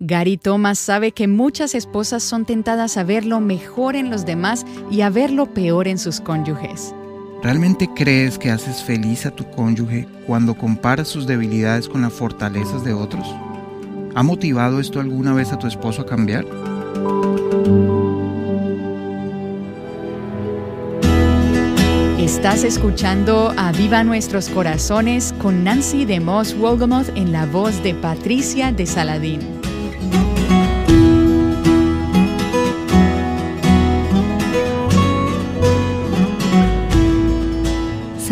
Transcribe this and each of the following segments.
Gary Thomas sabe que muchas esposas son tentadas a ver lo mejor en los demás y a ver lo peor en sus cónyuges. ¿Realmente crees que haces feliz a tu cónyuge cuando comparas sus debilidades con las fortalezas de otros? ¿Ha motivado esto alguna vez a tu esposo a cambiar? Estás escuchando Aviva Nuestros Corazones con Nancy de Moss en la voz de Patricia de Saladín.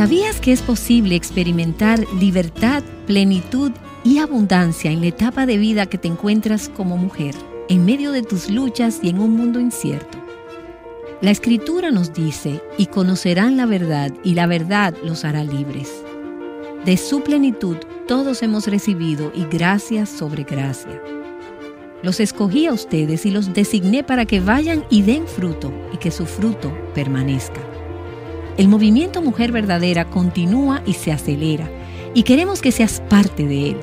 ¿Sabías que es posible experimentar libertad, plenitud y abundancia en la etapa de vida que te encuentras como mujer, en medio de tus luchas y en un mundo incierto? La escritura nos dice, y conocerán la verdad, y la verdad los hará libres. De su plenitud todos hemos recibido y gracia sobre gracia. Los escogí a ustedes y los designé para que vayan y den fruto y que su fruto permanezca. El movimiento Mujer Verdadera continúa y se acelera y queremos que seas parte de él.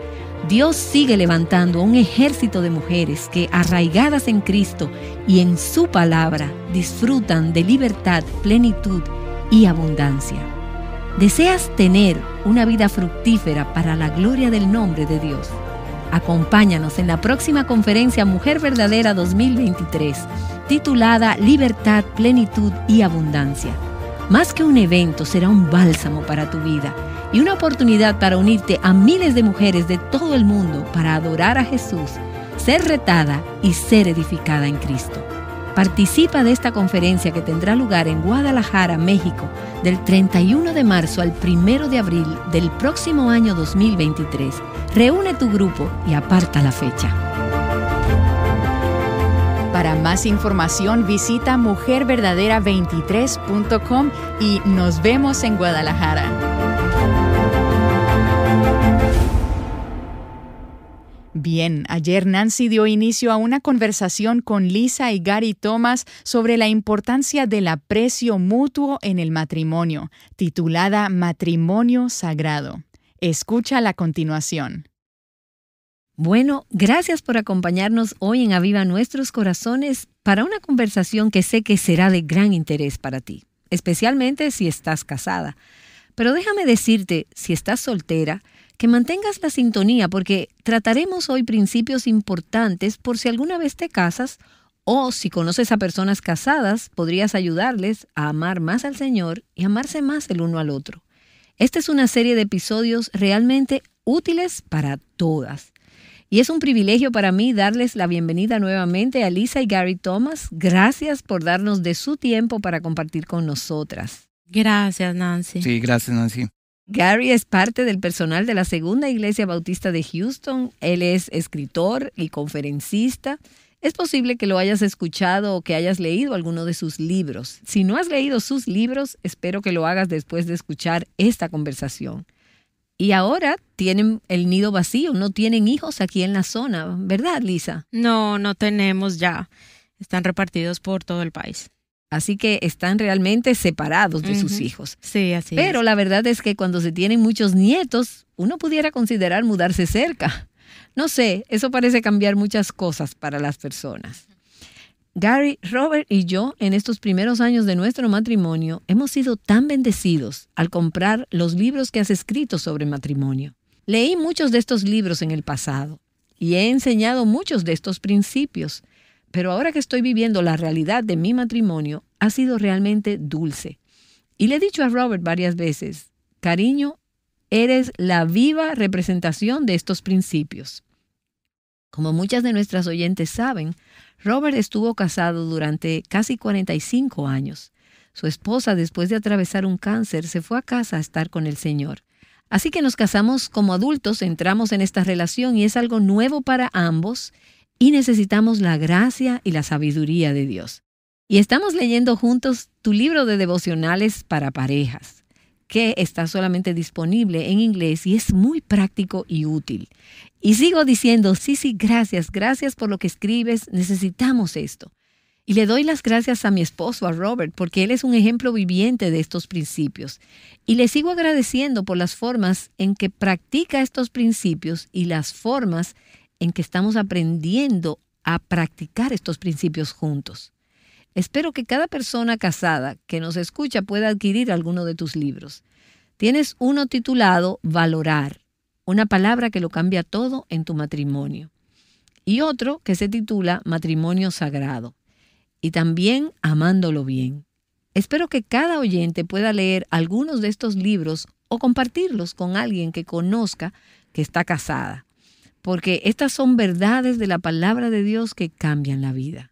Dios sigue levantando un ejército de mujeres que, arraigadas en Cristo y en su palabra, disfrutan de libertad, plenitud y abundancia. ¿Deseas tener una vida fructífera para la gloria del nombre de Dios? Acompáñanos en la próxima conferencia Mujer Verdadera 2023, titulada Libertad, Plenitud y Abundancia. Más que un evento, será un bálsamo para tu vida y una oportunidad para unirte a miles de mujeres de todo el mundo para adorar a Jesús, ser retada y ser edificada en Cristo. Participa de esta conferencia que tendrá lugar en Guadalajara, México, del 31 de marzo al 1 de abril del próximo año 2023. Reúne tu grupo y aparta la fecha más información visita mujerverdadera23.com y nos vemos en Guadalajara. Bien, ayer Nancy dio inicio a una conversación con Lisa y Gary Thomas sobre la importancia del aprecio mutuo en el matrimonio, titulada Matrimonio Sagrado. Escucha la continuación. Bueno, gracias por acompañarnos hoy en Aviva Nuestros Corazones para una conversación que sé que será de gran interés para ti, especialmente si estás casada. Pero déjame decirte, si estás soltera, que mantengas la sintonía porque trataremos hoy principios importantes por si alguna vez te casas o si conoces a personas casadas, podrías ayudarles a amar más al Señor y amarse más el uno al otro. Esta es una serie de episodios realmente útiles para todas. Y es un privilegio para mí darles la bienvenida nuevamente a Lisa y Gary Thomas. Gracias por darnos de su tiempo para compartir con nosotras. Gracias, Nancy. Sí, gracias, Nancy. Gary es parte del personal de la Segunda Iglesia Bautista de Houston. Él es escritor y conferencista. Es posible que lo hayas escuchado o que hayas leído alguno de sus libros. Si no has leído sus libros, espero que lo hagas después de escuchar esta conversación y ahora tienen el nido vacío, no tienen hijos aquí en la zona, ¿verdad, Lisa? No, no tenemos ya. Están repartidos por todo el país. Así que están realmente separados de sus hijos. Sí, así Pero la verdad es que cuando se tienen muchos nietos, uno pudiera considerar mudarse cerca. No sé, eso parece cambiar muchas cosas para las personas. Gary, Robert y yo, en estos primeros años de nuestro matrimonio, hemos sido tan bendecidos al comprar los libros que has escrito sobre matrimonio. Leí muchos de estos libros en el pasado y he enseñado muchos de estos principios, pero ahora que estoy viviendo la realidad de mi matrimonio, ha sido realmente dulce. Y le he dicho a Robert varias veces, cariño, eres la viva representación de estos principios. Como muchas de nuestras oyentes saben, Robert estuvo casado durante casi 45 años. Su esposa, después de atravesar un cáncer, se fue a casa a estar con el Señor. Así que nos casamos como adultos, entramos en esta relación y es algo nuevo para ambos y necesitamos la gracia y la sabiduría de Dios. Y estamos leyendo juntos tu libro de devocionales para parejas, que está solamente disponible en inglés y es muy práctico y útil. Y sigo diciendo, sí, sí, gracias, gracias por lo que escribes, necesitamos esto. Y le doy las gracias a mi esposo, a Robert, porque él es un ejemplo viviente de estos principios. Y le sigo agradeciendo por las formas en que practica estos principios y las formas en que estamos aprendiendo a practicar estos principios juntos. Espero que cada persona casada que nos escucha pueda adquirir alguno de tus libros. Tienes uno titulado Valorar una palabra que lo cambia todo en tu matrimonio. Y otro que se titula Matrimonio Sagrado. Y también Amándolo Bien. Espero que cada oyente pueda leer algunos de estos libros o compartirlos con alguien que conozca que está casada. Porque estas son verdades de la palabra de Dios que cambian la vida.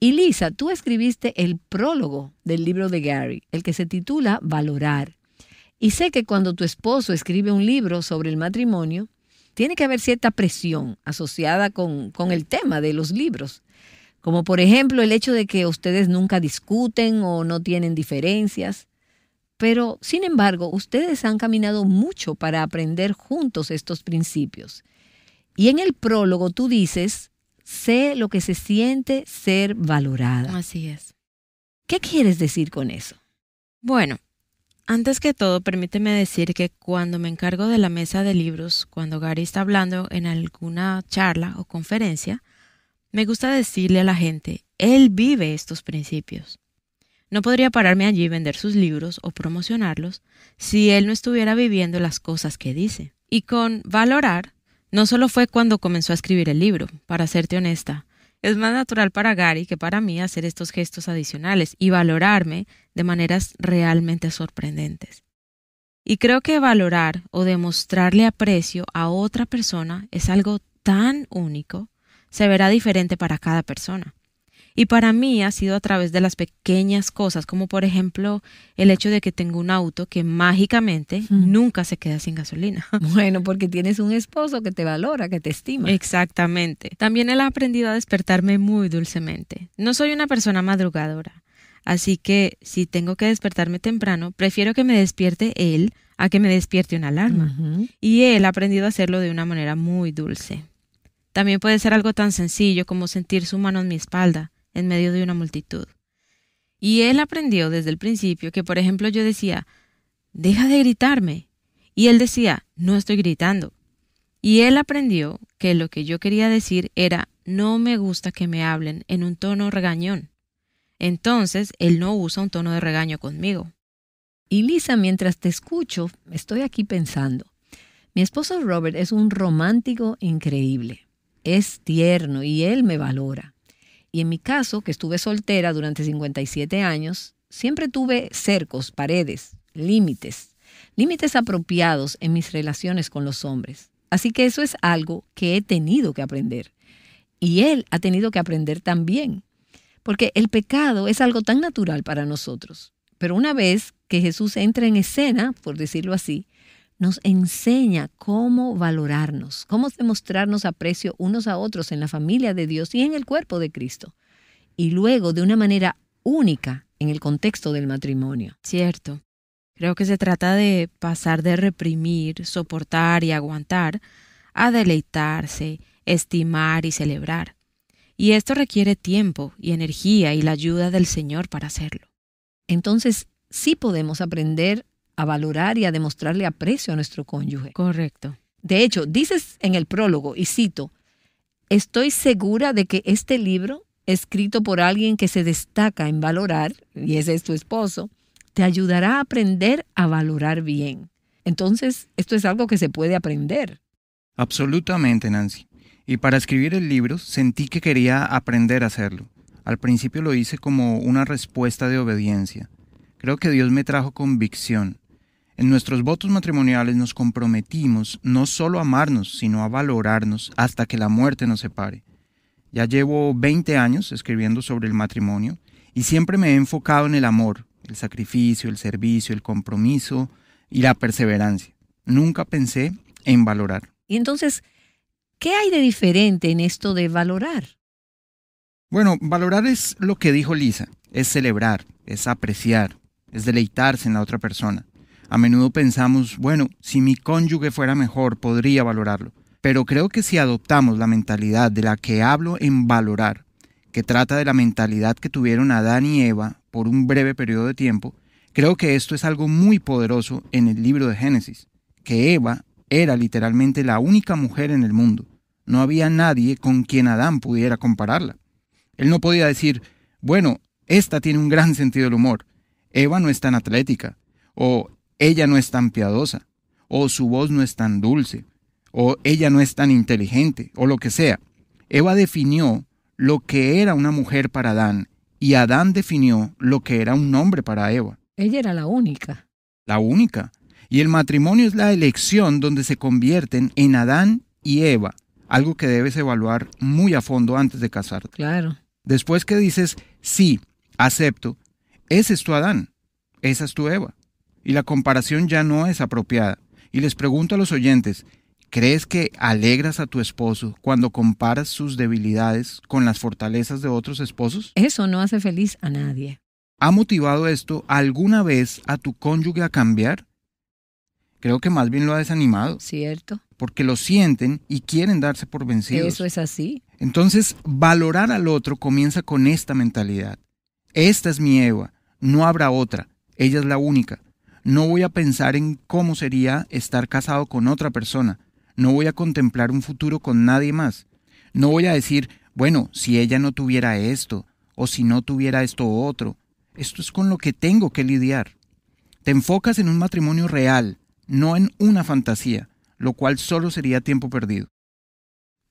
Y Lisa, tú escribiste el prólogo del libro de Gary, el que se titula Valorar. Y sé que cuando tu esposo escribe un libro sobre el matrimonio, tiene que haber cierta presión asociada con, con el tema de los libros. Como por ejemplo el hecho de que ustedes nunca discuten o no tienen diferencias. Pero, sin embargo, ustedes han caminado mucho para aprender juntos estos principios. Y en el prólogo tú dices, sé lo que se siente ser valorada. Así es. ¿Qué quieres decir con eso? Bueno, antes que todo, permíteme decir que cuando me encargo de la mesa de libros, cuando Gary está hablando en alguna charla o conferencia, me gusta decirle a la gente, él vive estos principios. No podría pararme allí y vender sus libros o promocionarlos si él no estuviera viviendo las cosas que dice. Y con valorar, no solo fue cuando comenzó a escribir el libro, para serte honesta, es más natural para Gary que para mí hacer estos gestos adicionales y valorarme de maneras realmente sorprendentes. Y creo que valorar o demostrarle aprecio a otra persona es algo tan único, se verá diferente para cada persona. Y para mí ha sido a través de las pequeñas cosas, como por ejemplo el hecho de que tengo un auto que mágicamente nunca se queda sin gasolina. Bueno, porque tienes un esposo que te valora, que te estima. Exactamente. También él ha aprendido a despertarme muy dulcemente. No soy una persona madrugadora. Así que si tengo que despertarme temprano, prefiero que me despierte él a que me despierte una alarma. Y él ha aprendido a hacerlo de una manera muy dulce. También puede ser algo tan sencillo como sentir su mano en mi espalda en medio de una multitud. Y él aprendió desde el principio que, por ejemplo, yo decía, deja de gritarme. Y él decía, no estoy gritando. Y él aprendió que lo que yo quería decir era, no me gusta que me hablen en un tono regañón. Entonces, él no usa un tono de regaño conmigo. Y Lisa, mientras te escucho, estoy aquí pensando. Mi esposo Robert es un romántico increíble. Es tierno y él me valora. Y en mi caso, que estuve soltera durante 57 años, siempre tuve cercos, paredes, límites, límites apropiados en mis relaciones con los hombres. Así que eso es algo que he tenido que aprender. Y él ha tenido que aprender también. Porque el pecado es algo tan natural para nosotros. Pero una vez que Jesús entra en escena, por decirlo así, nos enseña cómo valorarnos, cómo demostrarnos aprecio unos a otros en la familia de Dios y en el cuerpo de Cristo. Y luego de una manera única en el contexto del matrimonio. Cierto. Creo que se trata de pasar de reprimir, soportar y aguantar a deleitarse, estimar y celebrar. Y esto requiere tiempo y energía y la ayuda del Señor para hacerlo. Entonces, sí podemos aprender a valorar y a demostrarle aprecio a nuestro cónyuge. Correcto. De hecho, dices en el prólogo, y cito, estoy segura de que este libro, escrito por alguien que se destaca en valorar, y ese es tu esposo, te ayudará a aprender a valorar bien. Entonces, esto es algo que se puede aprender. Absolutamente, Nancy. Y para escribir el libro sentí que quería aprender a hacerlo. Al principio lo hice como una respuesta de obediencia. Creo que Dios me trajo convicción. En nuestros votos matrimoniales nos comprometimos no solo a amarnos, sino a valorarnos hasta que la muerte nos separe. Ya llevo 20 años escribiendo sobre el matrimonio y siempre me he enfocado en el amor, el sacrificio, el servicio, el compromiso y la perseverancia. Nunca pensé en valorar. Y entonces, ¿qué hay de diferente en esto de valorar? Bueno, valorar es lo que dijo Lisa, es celebrar, es apreciar, es deleitarse en la otra persona. A menudo pensamos, bueno, si mi cónyuge fuera mejor, podría valorarlo. Pero creo que si adoptamos la mentalidad de la que hablo en valorar, que trata de la mentalidad que tuvieron Adán y Eva por un breve periodo de tiempo, creo que esto es algo muy poderoso en el libro de Génesis, que Eva era literalmente la única mujer en el mundo. No había nadie con quien Adán pudiera compararla. Él no podía decir, bueno, esta tiene un gran sentido del humor, Eva no es tan atlética, o ella no es tan piadosa, o su voz no es tan dulce, o ella no es tan inteligente, o lo que sea. Eva definió lo que era una mujer para Adán y Adán definió lo que era un hombre para Eva. Ella era la única. La única. Y el matrimonio es la elección donde se convierten en Adán y Eva, algo que debes evaluar muy a fondo antes de casarte. Claro. Después que dices, sí, acepto, ese es tu Adán, esa es tu Eva y la comparación ya no es apropiada. Y les pregunto a los oyentes, ¿crees que alegras a tu esposo cuando comparas sus debilidades con las fortalezas de otros esposos? Eso no hace feliz a nadie. ¿Ha motivado esto alguna vez a tu cónyuge a cambiar? Creo que más bien lo ha desanimado. Cierto. Porque lo sienten y quieren darse por vencidos. Eso es así. Entonces, valorar al otro comienza con esta mentalidad. Esta es mi Eva, no habrá otra, ella es la única. No voy a pensar en cómo sería estar casado con otra persona. No voy a contemplar un futuro con nadie más. No voy a decir, bueno, si ella no tuviera esto, o si no tuviera esto otro. Esto es con lo que tengo que lidiar. Te enfocas en un matrimonio real, no en una fantasía, lo cual solo sería tiempo perdido.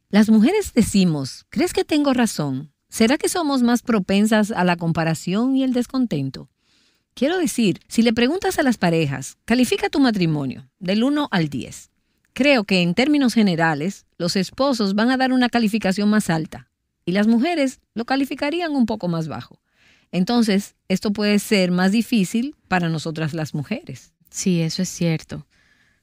Las mujeres decimos, ¿crees que tengo razón? ¿Será que somos más propensas a la comparación y el descontento? Quiero decir, si le preguntas a las parejas, califica tu matrimonio del 1 al 10. Creo que en términos generales, los esposos van a dar una calificación más alta y las mujeres lo calificarían un poco más bajo. Entonces, esto puede ser más difícil para nosotras las mujeres. Sí, eso es cierto.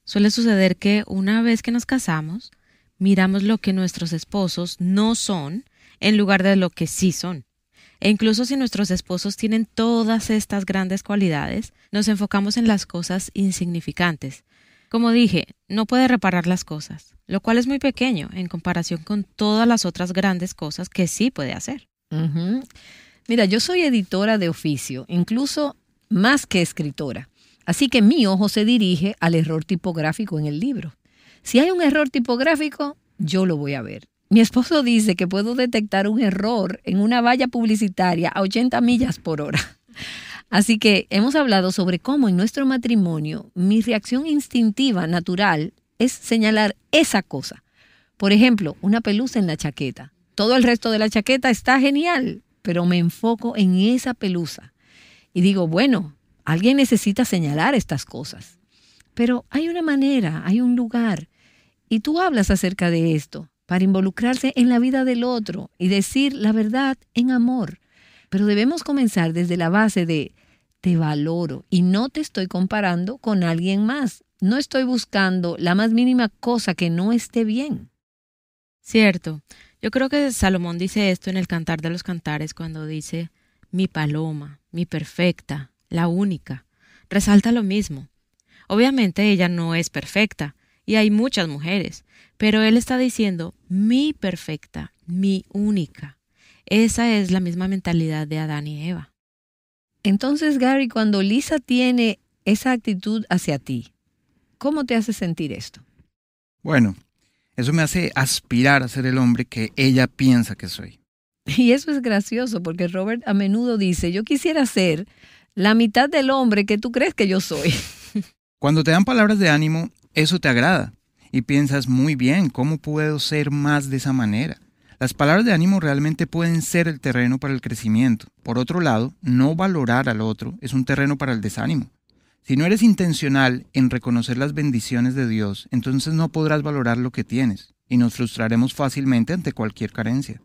Suele suceder que una vez que nos casamos, miramos lo que nuestros esposos no son en lugar de lo que sí son. E incluso si nuestros esposos tienen todas estas grandes cualidades, nos enfocamos en las cosas insignificantes. Como dije, no puede reparar las cosas, lo cual es muy pequeño en comparación con todas las otras grandes cosas que sí puede hacer. Mira, yo soy editora de oficio, incluso más que escritora. Así que mi ojo se dirige al error tipográfico en el libro. Si hay un error tipográfico, yo lo voy a ver. Mi esposo dice que puedo detectar un error en una valla publicitaria a 80 millas por hora. Así que hemos hablado sobre cómo en nuestro matrimonio mi reacción instintiva, natural, es señalar esa cosa. Por ejemplo, una pelusa en la chaqueta. Todo el resto de la chaqueta está genial, pero me enfoco en esa pelusa. Y digo, bueno, alguien necesita señalar estas cosas. Pero hay una manera, hay un lugar. Y tú hablas acerca de esto para involucrarse en la vida del otro y decir la verdad en amor. Pero debemos comenzar desde la base de te valoro y no te estoy comparando con alguien más. No estoy buscando la más mínima cosa que no esté bien. Cierto. Yo creo que Salomón dice esto en el Cantar de los Cantares cuando dice, mi paloma, mi perfecta, la única. Resalta lo mismo. Obviamente ella no es perfecta, y hay muchas mujeres, pero él está diciendo mi perfecta, mi única. Esa es la misma mentalidad de Adán y Eva. Entonces, Gary, cuando Lisa tiene esa actitud hacia ti, ¿cómo te hace sentir esto? Bueno, eso me hace aspirar a ser el hombre que ella piensa que soy. Y eso es gracioso porque Robert a menudo dice, yo quisiera ser la mitad del hombre que tú crees que yo soy. Cuando te dan palabras de ánimo, eso te agrada y piensas muy bien, ¿cómo puedo ser más de esa manera? Las palabras de ánimo realmente pueden ser el terreno para el crecimiento. Por otro lado, no valorar al otro es un terreno para el desánimo. Si no eres intencional en reconocer las bendiciones de Dios, entonces no podrás valorar lo que tienes y nos frustraremos fácilmente ante cualquier carencia.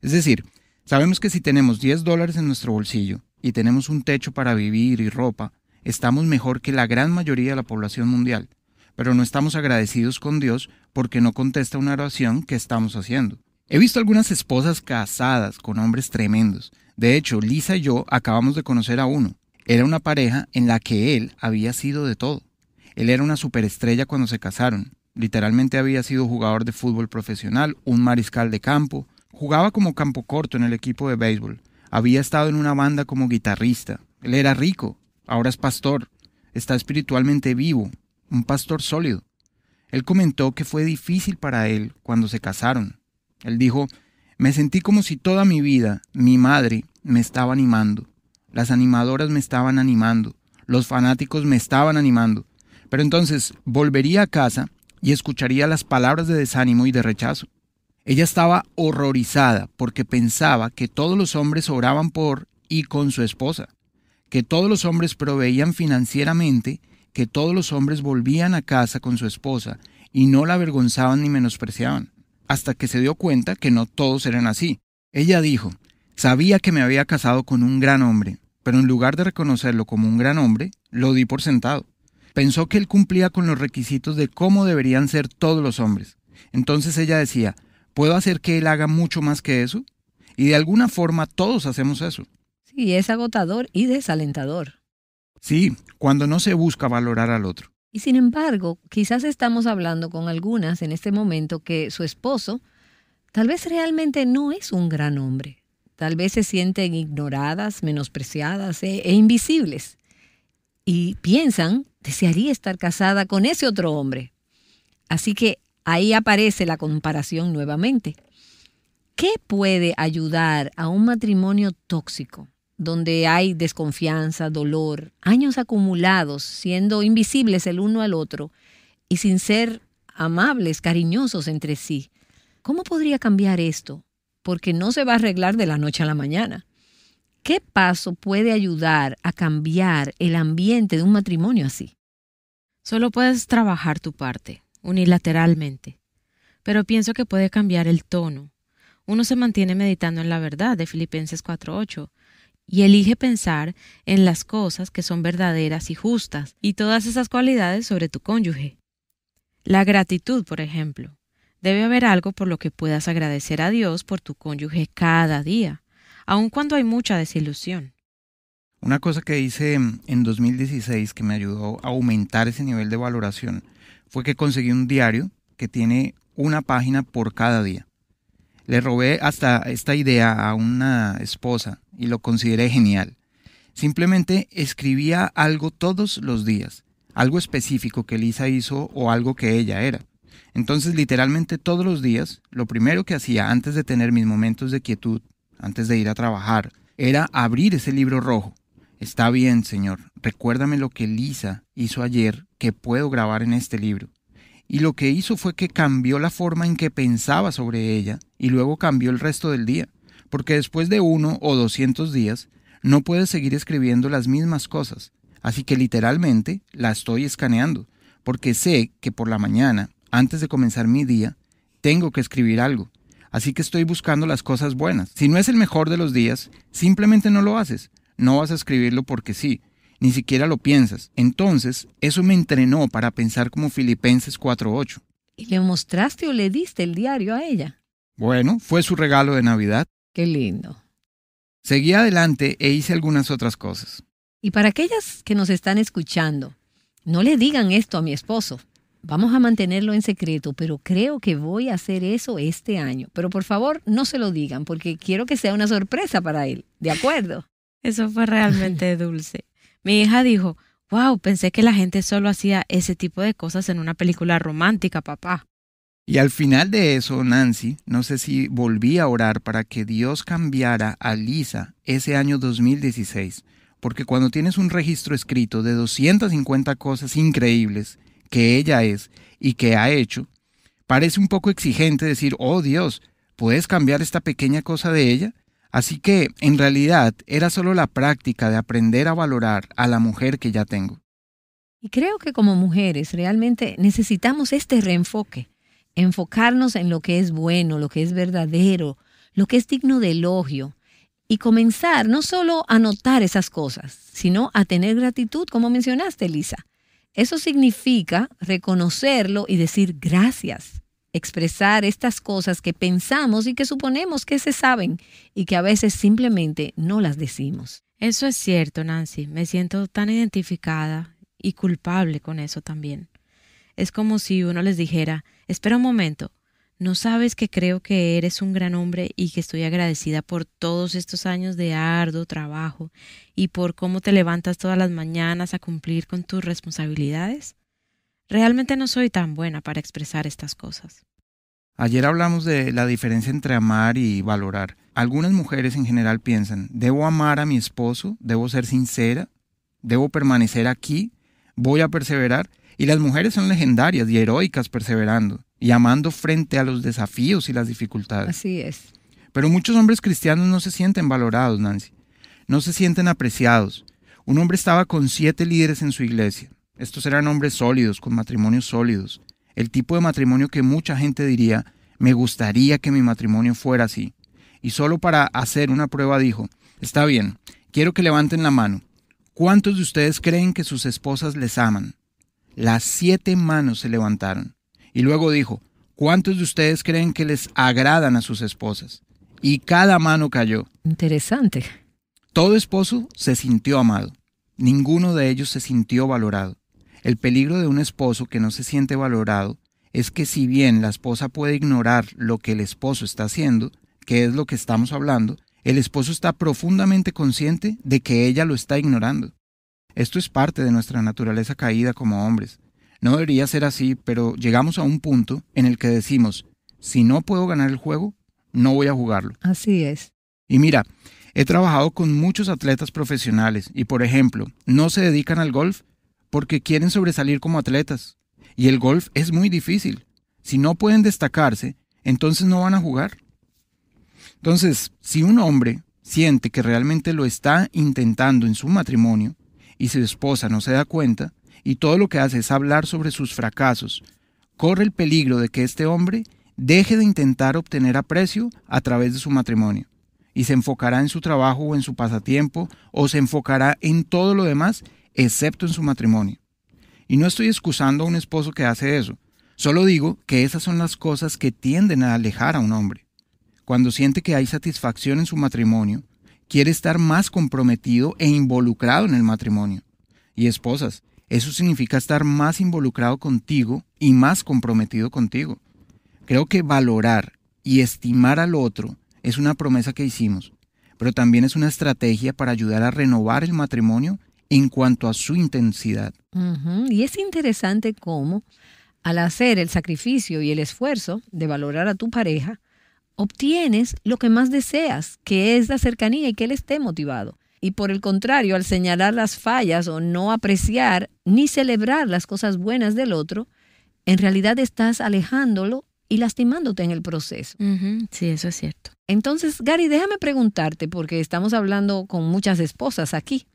Es decir, sabemos que si tenemos 10 dólares en nuestro bolsillo y tenemos un techo para vivir y ropa, estamos mejor que la gran mayoría de la población mundial, pero no estamos agradecidos con Dios porque no contesta una oración que estamos haciendo. He visto algunas esposas casadas con hombres tremendos. De hecho, Lisa y yo acabamos de conocer a uno. Era una pareja en la que él había sido de todo. Él era una superestrella cuando se casaron. Literalmente había sido jugador de fútbol profesional, un mariscal de campo, jugaba como campo corto en el equipo de béisbol, había estado en una banda como guitarrista, él era rico, Ahora es pastor. Está espiritualmente vivo, un pastor sólido. Él comentó que fue difícil para él cuando se casaron. Él dijo, me sentí como si toda mi vida mi madre me estaba animando, las animadoras me estaban animando, los fanáticos me estaban animando. Pero entonces volvería a casa y escucharía las palabras de desánimo y de rechazo. Ella estaba horrorizada porque pensaba que todos los hombres oraban por y con su esposa que todos los hombres proveían financieramente, que todos los hombres volvían a casa con su esposa y no la avergonzaban ni menospreciaban, hasta que se dio cuenta que no todos eran así. Ella dijo, sabía que me había casado con un gran hombre, pero en lugar de reconocerlo como un gran hombre, lo di por sentado. Pensó que él cumplía con los requisitos de cómo deberían ser todos los hombres. Entonces ella decía, ¿puedo hacer que él haga mucho más que eso? Y de alguna forma todos hacemos eso. Y es agotador y desalentador. Sí, cuando no se busca valorar al otro. Y sin embargo, quizás estamos hablando con algunas en este momento que su esposo tal vez realmente no es un gran hombre. Tal vez se sienten ignoradas, menospreciadas e, e invisibles. Y piensan, desearía estar casada con ese otro hombre. Así que ahí aparece la comparación nuevamente. ¿Qué puede ayudar a un matrimonio tóxico? donde hay desconfianza, dolor, años acumulados, siendo invisibles el uno al otro y sin ser amables, cariñosos entre sí. ¿Cómo podría cambiar esto? Porque no se va a arreglar de la noche a la mañana. ¿Qué paso puede ayudar a cambiar el ambiente de un matrimonio así? Solo puedes trabajar tu parte, unilateralmente. Pero pienso que puede cambiar el tono. Uno se mantiene meditando en la verdad de Filipenses 4.8, y elige pensar en las cosas que son verdaderas y justas y todas esas cualidades sobre tu cónyuge. La gratitud, por ejemplo. Debe haber algo por lo que puedas agradecer a Dios por tu cónyuge cada día, aun cuando hay mucha desilusión. Una cosa que hice en 2016 que me ayudó a aumentar ese nivel de valoración fue que conseguí un diario que tiene una página por cada día. Le robé hasta esta idea a una esposa y lo consideré genial. Simplemente escribía algo todos los días, algo específico que Lisa hizo o algo que ella era. Entonces literalmente todos los días, lo primero que hacía antes de tener mis momentos de quietud, antes de ir a trabajar, era abrir ese libro rojo. Está bien, Señor, recuérdame lo que Lisa hizo ayer que puedo grabar en este libro y lo que hizo fue que cambió la forma en que pensaba sobre ella y luego cambió el resto del día porque después de uno o doscientos días no puedes seguir escribiendo las mismas cosas, así que literalmente la estoy escaneando, porque sé que por la mañana, antes de comenzar mi día, tengo que escribir algo, así que estoy buscando las cosas buenas. Si no es el mejor de los días, simplemente no lo haces, no vas a escribirlo porque sí, ni siquiera lo piensas. Entonces, eso me entrenó para pensar como Filipenses 4.8. ¿Y le mostraste o le diste el diario a ella? Bueno, fue su regalo de Navidad. Qué lindo. Seguí adelante e hice algunas otras cosas. Y para aquellas que nos están escuchando, no le digan esto a mi esposo. Vamos a mantenerlo en secreto, pero creo que voy a hacer eso este año. Pero por favor, no se lo digan, porque quiero que sea una sorpresa para él. ¿De acuerdo? Eso fue realmente dulce. Mi hija dijo, wow, pensé que la gente solo hacía ese tipo de cosas en una película romántica, papá. Y al final de eso, Nancy, no sé si volví a orar para que Dios cambiara a Lisa ese año 2016, porque cuando tienes un registro escrito de 250 cosas increíbles que ella es y que ha hecho, parece un poco exigente decir, oh Dios, ¿puedes cambiar esta pequeña cosa de ella? Así que, en realidad, era solo la práctica de aprender a valorar a la mujer que ya tengo. Y creo que como mujeres realmente necesitamos este reenfoque enfocarnos en lo que es bueno, lo que es verdadero, lo que es digno de elogio y comenzar no solo a notar esas cosas, sino a tener gratitud, como mencionaste, Lisa. Eso significa reconocerlo y decir gracias, expresar estas cosas que pensamos y que suponemos que se saben y que a veces simplemente no las decimos. Eso es cierto, Nancy. Me siento tan identificada y culpable con eso también. Es como si uno les dijera Espera un momento, ¿no sabes que creo que eres un gran hombre y que estoy agradecida por todos estos años de arduo trabajo y por cómo te levantas todas las mañanas a cumplir con tus responsabilidades? Realmente no soy tan buena para expresar estas cosas. Ayer hablamos de la diferencia entre amar y valorar. Algunas mujeres en general piensan, debo amar a mi esposo, debo ser sincera, debo permanecer aquí, voy a perseverar, y las mujeres son legendarias y heroicas perseverando y amando frente a los desafíos y las dificultades. Así es. Pero muchos hombres cristianos no se sienten valorados, Nancy. No se sienten apreciados. Un hombre estaba con siete líderes en su iglesia. Estos eran hombres sólidos, con matrimonios sólidos. El tipo de matrimonio que mucha gente diría, me gustaría que mi matrimonio fuera así. Y solo para hacer una prueba dijo, está bien, quiero que levanten la mano. ¿Cuántos de ustedes creen que sus esposas les aman? las siete manos se levantaron. Y luego dijo, ¿cuántos de ustedes creen que les agradan a sus esposas? Y cada mano cayó. Interesante. Todo esposo se sintió amado. Ninguno de ellos se sintió valorado. El peligro de un esposo que no se siente valorado es que si bien la esposa puede ignorar lo que el esposo está haciendo, que es lo que estamos hablando, el esposo está profundamente consciente de que ella lo está ignorando. Esto es parte de nuestra naturaleza caída como hombres. No debería ser así, pero llegamos a un punto en el que decimos, si no puedo ganar el juego, no voy a jugarlo. Así es. Y mira, he trabajado con muchos atletas profesionales y, por ejemplo, no se dedican al golf porque quieren sobresalir como atletas. Y el golf es muy difícil. Si no pueden destacarse, entonces no van a jugar. Entonces, si un hombre siente que realmente lo está intentando en su matrimonio, y su esposa no se da cuenta, y todo lo que hace es hablar sobre sus fracasos, corre el peligro de que este hombre deje de intentar obtener aprecio a través de su matrimonio, y se enfocará en su trabajo o en su pasatiempo, o se enfocará en todo lo demás, excepto en su matrimonio. Y no estoy excusando a un esposo que hace eso, solo digo que esas son las cosas que tienden a alejar a un hombre. Cuando siente que hay satisfacción en su matrimonio, quiere estar más comprometido e involucrado en el matrimonio. Y esposas, eso significa estar más involucrado contigo y más comprometido contigo. Creo que valorar y estimar al otro es una promesa que hicimos, pero también es una estrategia para ayudar a renovar el matrimonio en cuanto a su intensidad. Y es interesante cómo, al hacer el sacrificio y el esfuerzo de valorar a tu pareja, obtienes lo que más deseas, que es la cercanía y que él esté motivado. Y por el contrario, al señalar las fallas o no apreciar ni celebrar las cosas buenas del otro, en realidad estás alejándolo y lastimándote en el proceso. Sí, eso es cierto. Entonces, Gary, déjame preguntarte, porque estamos hablando con muchas esposas aquí,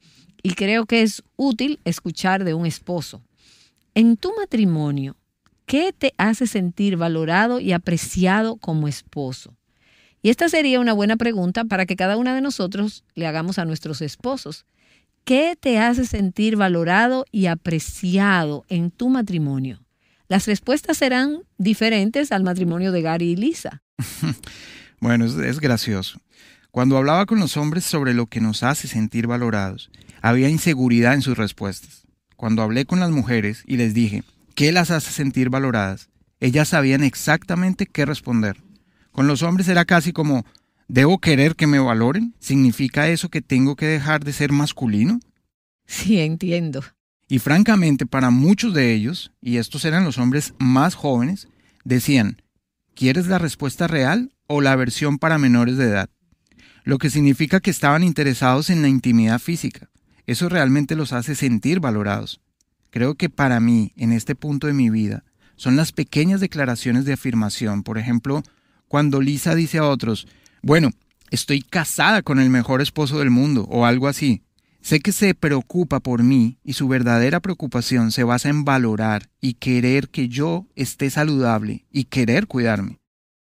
y creo que es útil escuchar de un esposo. En tu matrimonio, ¿Qué te hace sentir valorado y apreciado como esposo? Y esta sería una buena pregunta para que cada una de nosotros le hagamos a nuestros esposos. ¿Qué te hace sentir valorado y apreciado en tu matrimonio? Las respuestas serán diferentes al matrimonio de Gary y Lisa. bueno, es, es gracioso. Cuando hablaba con los hombres sobre lo que nos hace sentir valorados, había inseguridad en sus respuestas. Cuando hablé con las mujeres y les dije, qué las hace sentir valoradas, ellas sabían exactamente qué responder. Con los hombres era casi como, ¿debo querer que me valoren? ¿Significa eso que tengo que dejar de ser masculino? Sí, entiendo. Y francamente, para muchos de ellos, y estos eran los hombres más jóvenes, decían, ¿quieres la respuesta real o la versión para menores de edad? Lo que significa que estaban interesados en la intimidad física. Eso realmente los hace sentir valorados. Creo que para mí, en este punto de mi vida, son las pequeñas declaraciones de afirmación. Por ejemplo, cuando Lisa dice a otros, bueno, estoy casada con el mejor esposo del mundo o algo así. Sé que se preocupa por mí y su verdadera preocupación se basa en valorar y querer que yo esté saludable y querer cuidarme.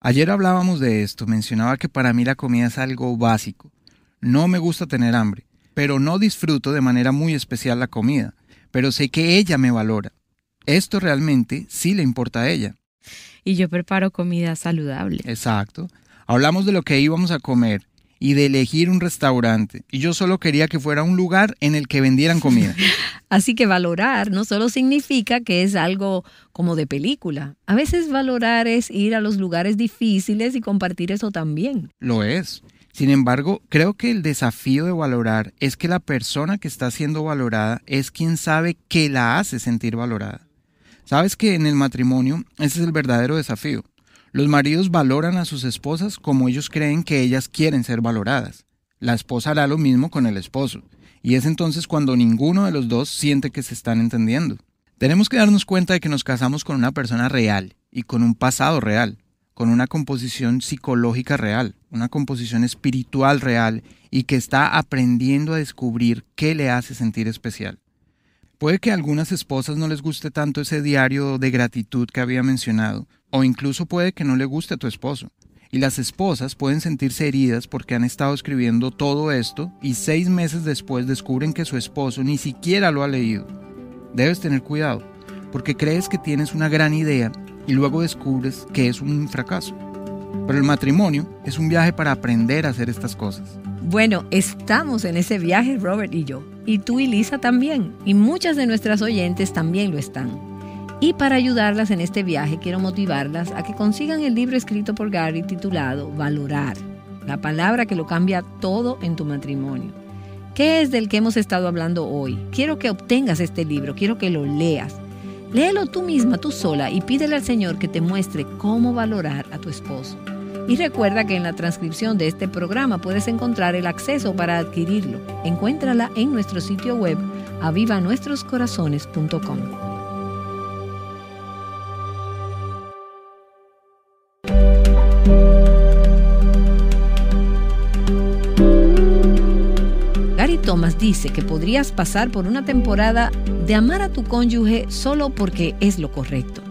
Ayer hablábamos de esto, mencionaba que para mí la comida es algo básico. No me gusta tener hambre, pero no disfruto de manera muy especial la comida pero sé que ella me valora. Esto realmente sí le importa a ella. Y yo preparo comida saludable. Exacto. Hablamos de lo que íbamos a comer y de elegir un restaurante. Y yo solo quería que fuera un lugar en el que vendieran comida. Así que valorar no solo significa que es algo como de película. A veces valorar es ir a los lugares difíciles y compartir eso también. Lo es. Sin embargo, creo que el desafío de valorar es que la persona que está siendo valorada es quien sabe que la hace sentir valorada. Sabes que en el matrimonio ese es el verdadero desafío. Los maridos valoran a sus esposas como ellos creen que ellas quieren ser valoradas. La esposa hará lo mismo con el esposo. Y es entonces cuando ninguno de los dos siente que se están entendiendo. Tenemos que darnos cuenta de que nos casamos con una persona real y con un pasado real con una composición psicológica real, una composición espiritual real y que está aprendiendo a descubrir qué le hace sentir especial. Puede que a algunas esposas no les guste tanto ese diario de gratitud que había mencionado, o incluso puede que no le guste a tu esposo. Y las esposas pueden sentirse heridas porque han estado escribiendo todo esto y seis meses después descubren que su esposo ni siquiera lo ha leído. Debes tener cuidado, porque crees que tienes una gran idea y luego descubres que es un fracaso. Pero el matrimonio es un viaje para aprender a hacer estas cosas. Bueno, estamos en ese viaje Robert y yo, y tú y Lisa también, y muchas de nuestras oyentes también lo están. Y para ayudarlas en este viaje, quiero motivarlas a que consigan el libro escrito por Gary titulado Valorar, la palabra que lo cambia todo en tu matrimonio. ¿Qué es del que hemos estado hablando hoy? Quiero que obtengas este libro, quiero que lo leas. Léelo tú misma, tú sola, y pídele al Señor que te muestre cómo valorar a tu esposo. Y recuerda que en la transcripción de este programa puedes encontrar el acceso para adquirirlo. Encuéntrala en nuestro sitio web avivanuestroscorazones.com. Thomas dice que podrías pasar por una temporada de amar a tu cónyuge solo porque es lo correcto.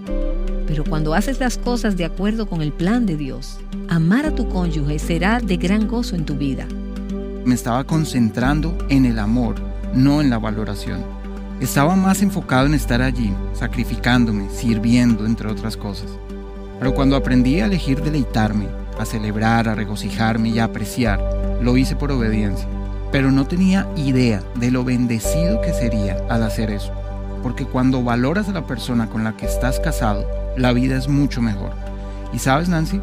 Pero cuando haces las cosas de acuerdo con el plan de Dios, amar a tu cónyuge será de gran gozo en tu vida. Me estaba concentrando en el amor, no en la valoración. Estaba más enfocado en estar allí, sacrificándome, sirviendo, entre otras cosas. Pero cuando aprendí a elegir deleitarme, a celebrar, a regocijarme y a apreciar, lo hice por obediencia pero no tenía idea de lo bendecido que sería al hacer eso. Porque cuando valoras a la persona con la que estás casado, la vida es mucho mejor. Y sabes, Nancy,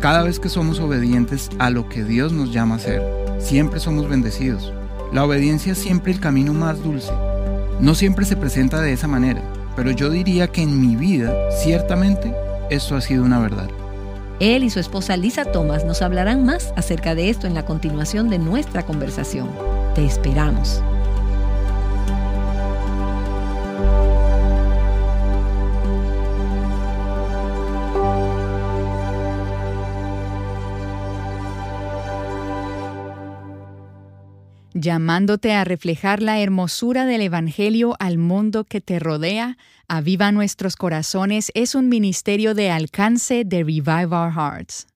cada vez que somos obedientes a lo que Dios nos llama a hacer, siempre somos bendecidos. La obediencia es siempre el camino más dulce. No siempre se presenta de esa manera, pero yo diría que en mi vida, ciertamente, esto ha sido una verdad. Él y su esposa Lisa Thomas nos hablarán más acerca de esto en la continuación de nuestra conversación. Te esperamos. llamándote a reflejar la hermosura del Evangelio al mundo que te rodea, Aviva Nuestros Corazones es un ministerio de alcance de Revive Our Hearts.